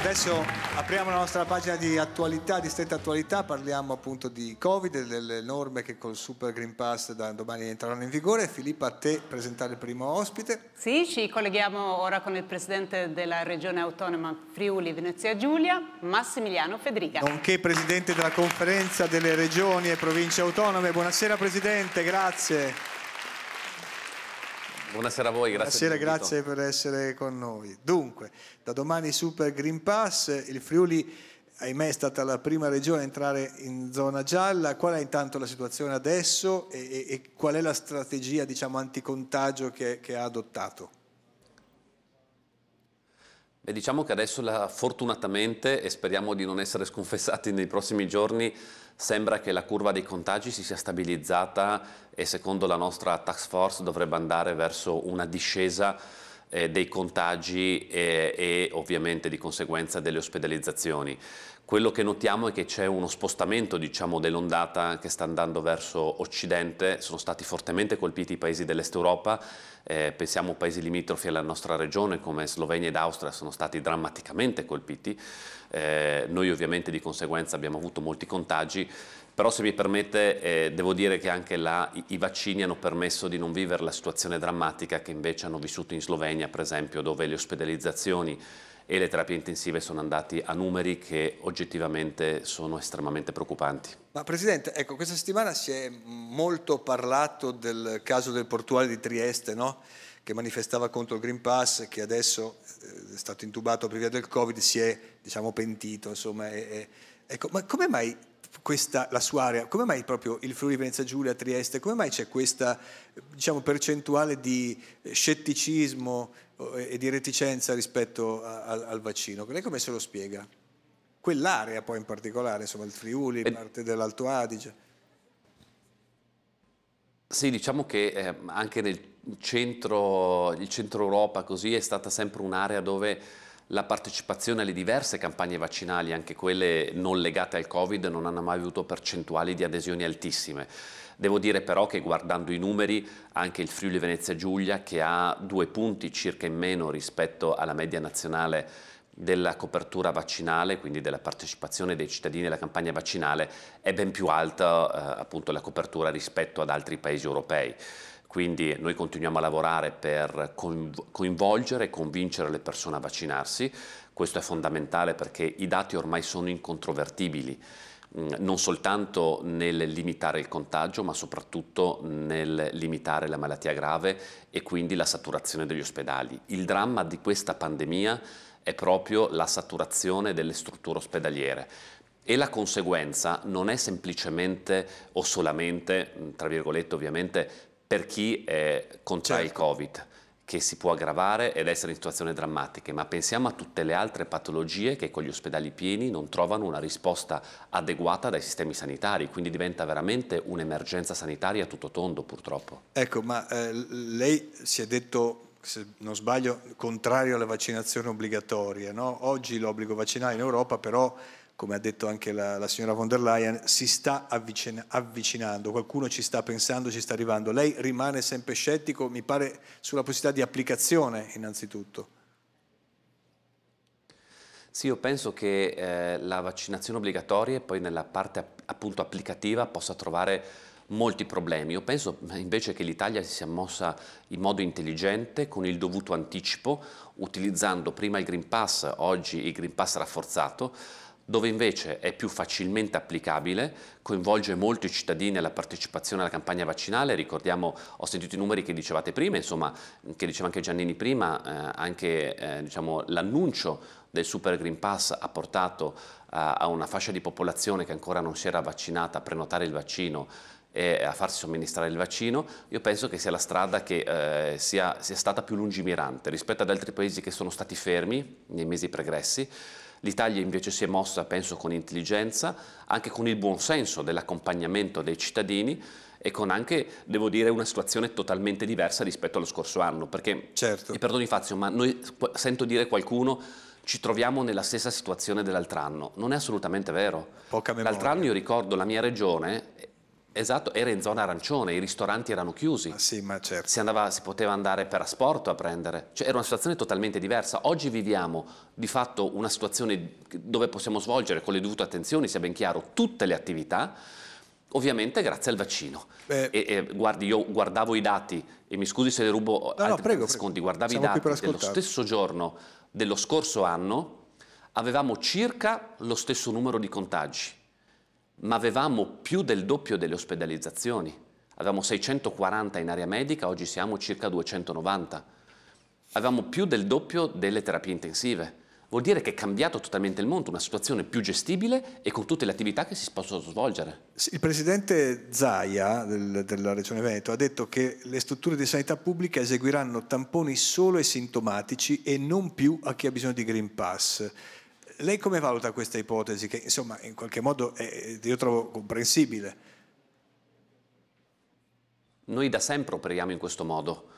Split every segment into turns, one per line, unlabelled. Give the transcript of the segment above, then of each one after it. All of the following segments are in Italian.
Adesso apriamo la nostra pagina di attualità, di stretta attualità, parliamo appunto di Covid, delle norme che col Super Green Pass da domani entreranno in vigore. Filippa, a te presentare il primo ospite.
Sì, ci colleghiamo ora con il presidente della regione autonoma Friuli Venezia Giulia, Massimiliano Federica. Nonché
presidente della conferenza delle regioni e province autonome. Buonasera presidente, grazie.
Buonasera a voi, grazie. Buonasera, grazie
per essere con noi. Dunque, da domani Super Green Pass, il Friuli ahimè è stata la prima regione a entrare in zona gialla, qual è intanto la situazione adesso e, e, e qual è la strategia diciamo, anticontagio che, che ha adottato?
E diciamo che adesso la, fortunatamente, e speriamo di non essere sconfessati nei prossimi giorni, sembra che la curva dei contagi si sia stabilizzata e secondo la nostra task force dovrebbe andare verso una discesa eh, dei contagi e, e ovviamente di conseguenza delle ospedalizzazioni. Quello che notiamo è che c'è uno spostamento diciamo, dell'ondata che sta andando verso occidente, sono stati fortemente colpiti i paesi dell'est Europa, eh, pensiamo a paesi limitrofi alla nostra regione come Slovenia ed Austria sono stati drammaticamente colpiti, eh, noi ovviamente di conseguenza abbiamo avuto molti contagi, però se mi permette eh, devo dire che anche là i, i, vaccini hanno permesso di non vivere la situazione drammatica che invece hanno vissuto in Slovenia per esempio dove le ospedalizzazioni e le terapie intensive sono andati a numeri che oggettivamente sono estremamente preoccupanti.
Ma Presidente, ecco, questa settimana si è molto parlato del caso del portuale di Trieste, no? che manifestava contro il Green Pass, che adesso eh, è stato intubato per via del Covid, si è diciamo, pentito. Insomma, è, è... Ecco, ma come mai questa, la sua area, come mai proprio il Friuli Venezia Giulia, Trieste, come mai c'è questa diciamo, percentuale di eh, scetticismo e di reticenza rispetto a, a, al vaccino? Lei come se lo spiega? Quell'area poi in particolare, insomma il Friuli, eh, parte dell'Alto Adige.
Sì, diciamo che eh, anche nel centro, il centro Europa così è stata sempre un'area dove la partecipazione alle diverse campagne vaccinali, anche quelle non legate al Covid, non hanno mai avuto percentuali di adesioni altissime. Devo dire però che guardando i numeri anche il Friuli Venezia Giulia che ha due punti circa in meno rispetto alla media nazionale della copertura vaccinale, quindi della partecipazione dei cittadini alla campagna vaccinale, è ben più alta eh, appunto la copertura rispetto ad altri paesi europei. Quindi noi continuiamo a lavorare per coinvolgere e convincere le persone a vaccinarsi. Questo è fondamentale perché i dati ormai sono incontrovertibili mm, non soltanto nel limitare il contagio, ma soprattutto nel limitare la malattia grave e quindi la saturazione degli ospedali. Il dramma di questa pandemia è proprio la saturazione delle strutture ospedaliere e la conseguenza non è semplicemente o solamente, mm, tra virgolette ovviamente, per chi è eh, contrae certo. il Covid che si può aggravare ed essere in situazioni drammatiche, ma pensiamo a tutte le altre patologie che con gli ospedali pieni non trovano una risposta adeguata dai sistemi sanitari, quindi diventa veramente un'emergenza sanitaria a tutto tondo purtroppo.
Ecco, ma eh, lei si è detto, se non sbaglio, contrario alla vaccinazione obbligatoria, no? oggi l'obbligo vaccinale in Europa però come ha detto anche la, la signora von der Leyen, si sta avvicina, avvicinando, qualcuno ci sta pensando, ci sta arrivando. Lei rimane sempre scettico, mi pare, sulla possibilità di applicazione innanzitutto.
Sì, io penso che eh, la vaccinazione obbligatoria e poi nella parte appunto applicativa possa trovare molti problemi. Io penso invece che l'Italia si sia mossa in modo intelligente, con il dovuto anticipo, utilizzando prima il Green Pass, oggi il Green Pass rafforzato, dove invece è più facilmente applicabile, coinvolge molto i cittadini alla partecipazione alla campagna vaccinale, ricordiamo, ho sentito i numeri che dicevate prima, insomma, che diceva anche Giannini prima, eh, anche eh, diciamo, l'annuncio del Super Green Pass ha portato eh, a una fascia di popolazione che ancora non si era vaccinata a prenotare il vaccino e a farsi somministrare il vaccino, io penso che sia la strada che eh, sia, sia stata più lungimirante rispetto ad altri paesi che sono stati fermi nei mesi pregressi. L'Italia invece si è mossa, penso, con intelligenza, anche con il buon senso dell'accompagnamento dei cittadini e con anche, devo dire, una situazione totalmente diversa rispetto allo scorso anno, perché, certo. e perdoni Fazio, ma noi, sento dire qualcuno ci troviamo nella stessa situazione dell'altro anno. Non è assolutamente vero. L'altro anno io ricordo la mia regione Esatto, era in zona arancione, i ristoranti erano chiusi. Ah, sì, ma certo. Si, andava, si, poteva andare per asporto a prendere. Cioè, era una situazione totalmente diversa. Oggi viviamo di fatto una situazione dove possiamo svolgere con le dovute attenzioni, sia ben chiaro, tutte le attività, ovviamente grazie al vaccino. Eh, e, e, guardi, io guardavo i dati, e mi scusi se le rubo no, no prego, secondi, guardavo Siamo i dati dello stesso giorno dello scorso anno, avevamo circa lo stesso numero di contagi ma avevamo più del doppio delle ospedalizzazioni. Avevamo 640 in area medica, oggi siamo circa 290. Avevamo più del doppio delle terapie intensive. Vuol dire che è cambiato totalmente il mondo, una situazione più gestibile e con tutte le attività che si possono svolgere.
Il presidente Zaia del, della Regione Veneto ha detto che le strutture di sanità pubblica eseguiranno tamponi solo ai sintomatici e non più a chi ha bisogno di Green Pass. Lei come valuta questa ipotesi che insomma in qualche modo è, io trovo comprensibile?
Noi da sempre operiamo in questo modo,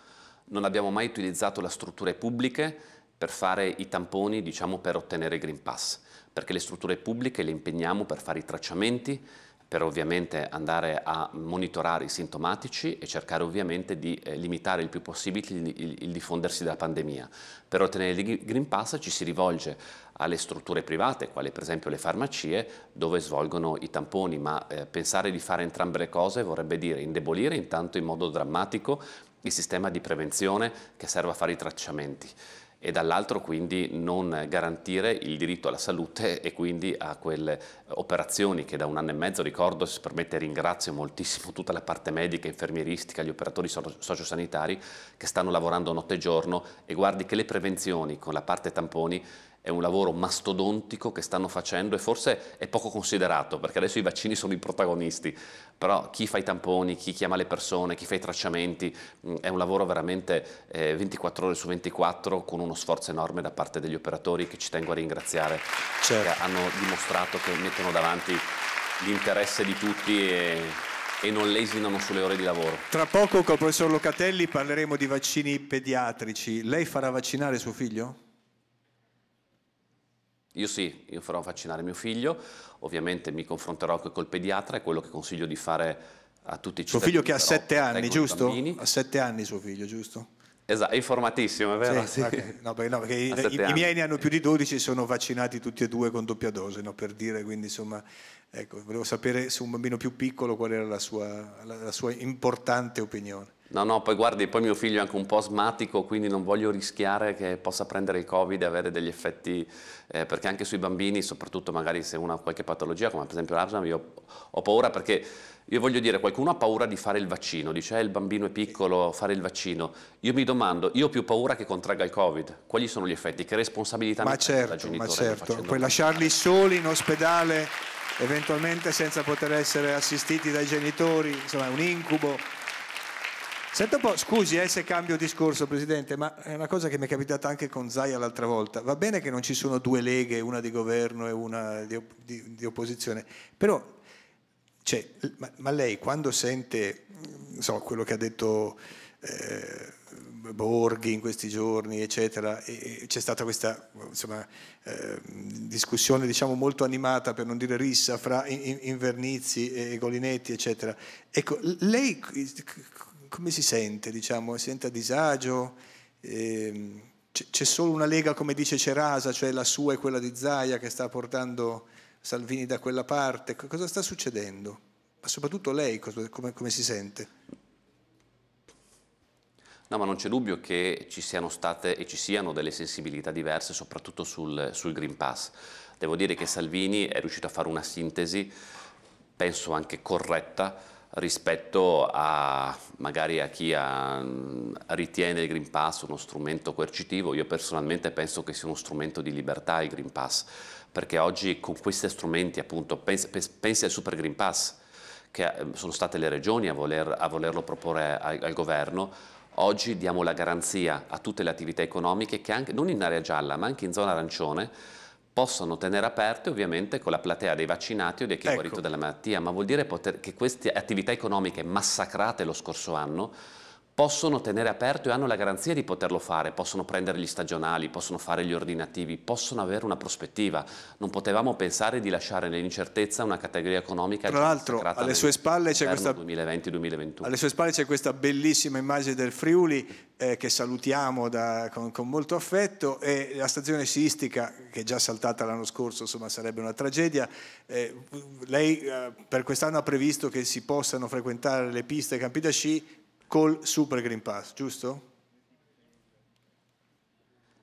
non abbiamo mai utilizzato le strutture pubbliche per fare i tamponi, diciamo per ottenere Green Pass, perché le strutture pubbliche le impegniamo per fare i tracciamenti, per ovviamente andare a monitorare i sintomatici e cercare ovviamente di eh, limitare il più possibile il, il, il, diffondersi della pandemia. Per ottenere il Green Pass ci si rivolge alle strutture private, quali per esempio le farmacie, dove svolgono i tamponi, ma eh, pensare di fare entrambe le cose vorrebbe dire indebolire intanto in modo drammatico il sistema di prevenzione che serve a fare i tracciamenti e dall'altro quindi non garantire il diritto alla salute e quindi a quelle operazioni che da un anno e mezzo ricordo, se permette ringrazio moltissimo tutta la parte medica, infermieristica, gli operatori sociosanitari che stanno lavorando notte e giorno e guardi che le prevenzioni con la parte tamponi è un lavoro mastodontico che stanno facendo e forse è poco considerato perché adesso i vaccini sono i protagonisti, però chi fa i tamponi, chi chiama le persone, chi fa i tracciamenti, mm, è un lavoro veramente eh, 24 ore su 24 con uno sforzo enorme da parte degli operatori che ci tengo a ringraziare, certo. che hanno dimostrato che mettono davanti l'interesse di tutti e e non lesinano sulle ore di lavoro.
Tra poco col professor Locatelli parleremo di vaccini pediatrici. Lei farà vaccinare suo figlio?
Io sì, io farò vaccinare mio figlio, ovviamente mi confronterò anche col pediatra, è quello che consiglio di fare a tutti i cittadini. Suo figlio che ha sette anni, giusto?
Ha sette anni suo figlio, giusto?
Esatto, è informatissimo, è vero? Sì, sì. No, perché, no, perché i, i, miei
ne hanno più di 12 sono vaccinati tutti e due con doppia dose, no, per dire, quindi insomma, ecco, volevo sapere su un bambino più piccolo qual era la sua, la, la sua importante opinione.
No, no, poi guardi, poi mio figlio è anche un po' asmatico, quindi non voglio rischiare che possa prendere il Covid e avere degli effetti, eh, perché anche sui bambini, soprattutto magari se uno ha qualche patologia, come per esempio l'Arsenal, io ho paura perché, io voglio dire, qualcuno ha paura di fare il vaccino, dice eh, il bambino è piccolo, fare il vaccino. Io mi domando, io ho più paura che contragga il Covid, quali sono gli effetti, che responsabilità ma mi certo, genitore? Ma certo, poi
lasciarli soli in ospedale, eventualmente senza poter essere assistiti dai genitori, insomma è un incubo. Senta un po', scusi eh, se cambio discorso Presidente, ma è una cosa che mi è capitata anche con Zaia l'altra volta. Va bene che non ci sono due leghe, una di governo e una di, op- di, di opposizione, però cioè, ma, ma, lei quando sente mm, so, quello che ha detto eh, Borghi in questi giorni, eccetera, e, e c'è stata questa insomma, eh, discussione diciamo, molto animata, per non dire rissa, fra Invernizzi in, in e Golinetti, eccetera. Ecco, lei come si sente? Diciamo? Si sente a disagio? Eh, c'è solo una lega, come dice Cerasa, cioè la sua e quella di Zaia che sta portando Salvini da quella parte. Cosa sta succedendo? Ma soprattutto lei come, come si sente?
No, ma non c'è dubbio che ci siano state e ci siano delle sensibilità diverse, soprattutto sul, sul Green Pass. Devo dire che Salvini è riuscito a fare una sintesi, penso anche corretta, rispetto a magari a chi ha, ritiene il Green Pass uno strumento coercitivo, io personalmente penso che sia uno strumento di libertà il Green Pass, perché oggi con questi strumenti appunto, pensi, pensi al Super Green Pass, che eh, sono state le regioni a, voler, a volerlo proporre al, al governo, oggi diamo la garanzia a tutte le attività economiche che anche, non in area gialla ma anche in zona arancione, possono tenere aperte ovviamente con la platea dei vaccinati o di chi ecco. è guarito dalla malattia, ma vuol dire poter, che queste attività economiche massacrate lo scorso anno possono tenere aperto e hanno la garanzia di poterlo fare, possono prendere gli stagionali, possono fare gli ordinativi, possono avere una prospettiva. Non potevamo pensare di lasciare nell'incertezza una categoria economica Tra l'altro, alle sue spalle c'è questa 2020-2021.
Alle sue spalle c'è questa bellissima immagine del Friuli eh, che salutiamo da, con, con, molto affetto e la stazione sistica che è già saltata l'anno scorso, insomma, sarebbe una tragedia. Eh, lei eh, per quest'anno ha previsto che si possano frequentare le piste campi da sci col Super Green Pass, giusto?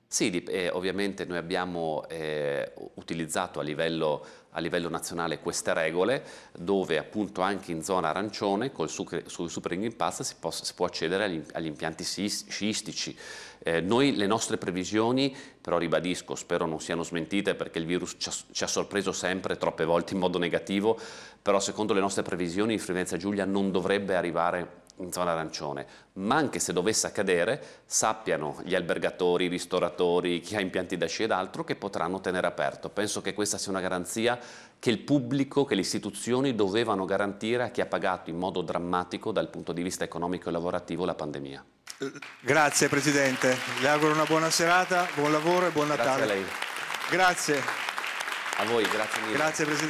Sì, eh, ovviamente noi abbiamo eh, utilizzato a livello, a livello, nazionale queste regole dove appunto anche in zona arancione col sucre, sul Super Green Pass si, possa, si può accedere agli, agli impianti sciistici. Eh, noi le nostre previsioni, però ribadisco, spero non siano smentite perché il virus ci ha, ci ha sorpreso sempre troppe volte in modo negativo, però secondo le nostre previsioni in Frivenza Giulia non dovrebbe arrivare in zona arancione, ma anche se dovesse accadere, sappiano gli albergatori, i ristoratori, chi ha impianti da sci ed altro che potranno tenere aperto. Penso che questa sia una garanzia che il pubblico, che le istituzioni dovevano garantire a chi ha pagato in modo drammatico dal punto di vista economico e lavorativo la pandemia.
Eh, grazie Presidente, le auguro una buona serata, buon lavoro e buon Natale. Grazie a lei. Grazie.
A voi, grazie mille. Grazie
Presidente.